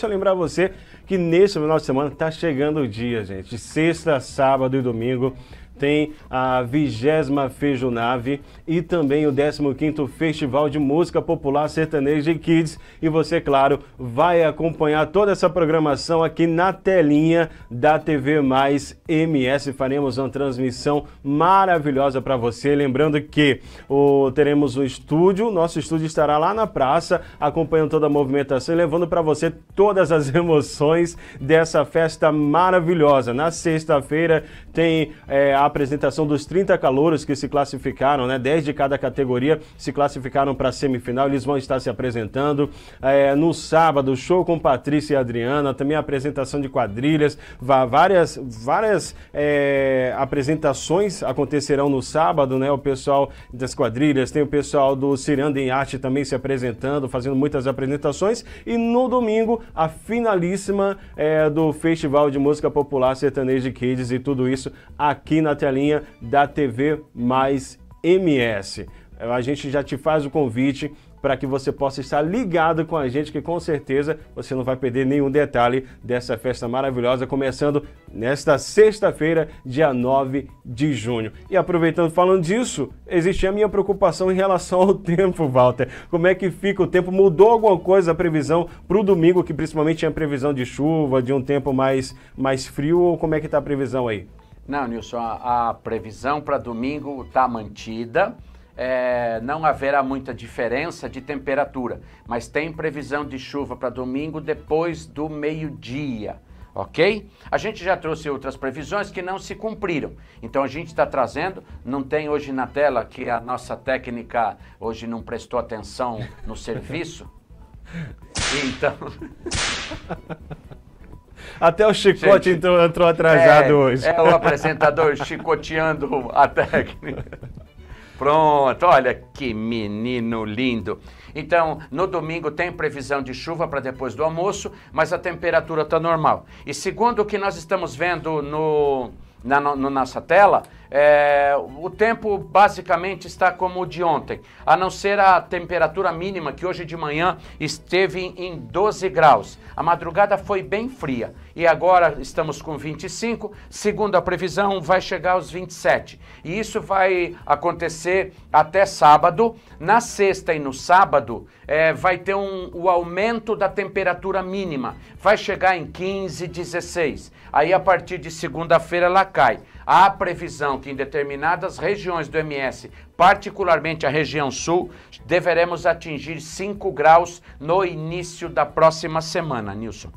Deixa eu lembrar você que nesse final de semana está chegando o dia, gente. Sexta, sábado e domingo tem a vigésima feijunave e também o 15º Festival de Música Popular Sertaneja e Kids. E você, claro, vai acompanhar toda essa programação aqui na telinha da TV Mais MS. Faremos uma transmissão maravilhosa para você. Lembrando que o, teremos o um estúdio, nosso estúdio estará lá na praça, acompanhando toda a movimentação e levando para você toda todas as emoções dessa festa maravilhosa. Na sexta-feira tem é, a apresentação dos 30 calouros que se classificaram, né? 10 de cada categoria se classificaram para a semifinal, eles vão estar se apresentando. É, no sábado, show com Patrícia e Adriana, também apresentação de quadrilhas, várias, várias é, apresentações acontecerão no sábado, né? O pessoal das quadrilhas, tem o pessoal do Ciranda em Arte também se apresentando, fazendo muitas apresentações. E no domingo, a finalíssima é, do Festival de Música Popular Sertaneja Kids e tudo isso aqui na telinha da TV Mais MS a gente já te faz o convite para que você possa estar ligado com a gente, que com certeza você não vai perder nenhum detalhe dessa festa maravilhosa, começando nesta sexta-feira, dia 9 de junho. E aproveitando falando disso, existe a minha preocupação em relação ao tempo, Walter. Como é que fica o tempo? Mudou alguma coisa a previsão para o domingo, que principalmente tinha previsão de chuva, de um tempo mais, mais frio, ou como é que está a previsão aí? Não, Nilson, a, a previsão para domingo está mantida é, não haverá muita diferença de temperatura, mas tem previsão de chuva para domingo depois do meio-dia. Ok? A gente já trouxe outras previsões que não se cumpriram. Então a gente está trazendo, não tem hoje na tela que a nossa técnica hoje não prestou atenção no serviço. Então. Até o chicote Gente, entrou, entrou atrasado é, hoje. É o apresentador chicoteando a técnica. Pronto, olha que menino lindo. Então, no domingo tem previsão de chuva para depois do almoço, mas a temperatura está normal. E segundo o que nós estamos vendo no, na, no, na nossa tela, é, o tempo basicamente está como o de ontem, a não ser a temperatura mínima que hoje de manhã esteve em 12 graus. A madrugada foi bem fria e agora estamos com 25. Segundo a previsão, vai chegar aos 27. E isso vai acontecer até sábado. Na sexta e no sábado, é, vai ter um, o aumento da temperatura mínima, vai chegar em 15, 16. Aí a partir de segunda-feira ela cai. A previsão que em determinadas regiões do MS, particularmente a região sul, deveremos atingir 5 graus no início da próxima semana, Nilson.